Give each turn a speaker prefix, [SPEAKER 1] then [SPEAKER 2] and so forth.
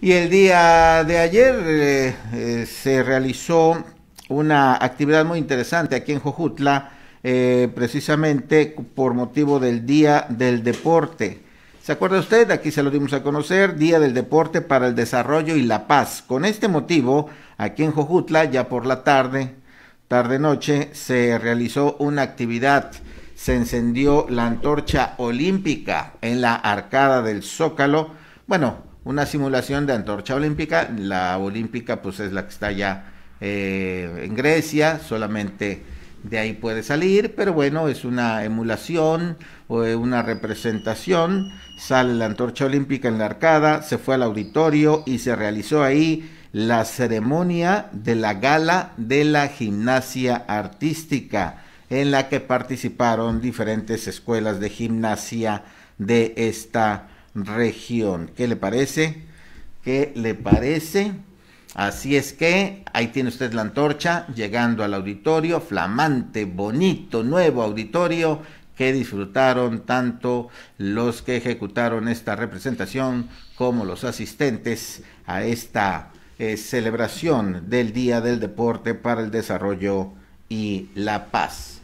[SPEAKER 1] Y el día de ayer eh, eh, se realizó una actividad muy interesante aquí en Jojutla, eh, precisamente por motivo del Día del Deporte. ¿Se acuerda usted? Aquí se lo dimos a conocer, Día del Deporte para el Desarrollo y la Paz. Con este motivo, aquí en Jojutla, ya por la tarde, tarde-noche, se realizó una actividad. Se encendió la antorcha olímpica en la arcada del Zócalo. Bueno, una simulación de antorcha olímpica. La olímpica pues es la que está ya eh, en Grecia, solamente de ahí puede salir, pero bueno, es una emulación o eh, una representación. Sale la antorcha olímpica en la arcada, se fue al auditorio y se realizó ahí la ceremonia de la gala de la gimnasia artística, en la que participaron diferentes escuelas de gimnasia de esta región. ¿Qué le parece? ¿Qué le parece? Así es que ahí tiene usted la antorcha llegando al auditorio, flamante, bonito, nuevo auditorio que disfrutaron tanto los que ejecutaron esta representación como los asistentes a esta eh, celebración del Día del Deporte para el Desarrollo y la Paz.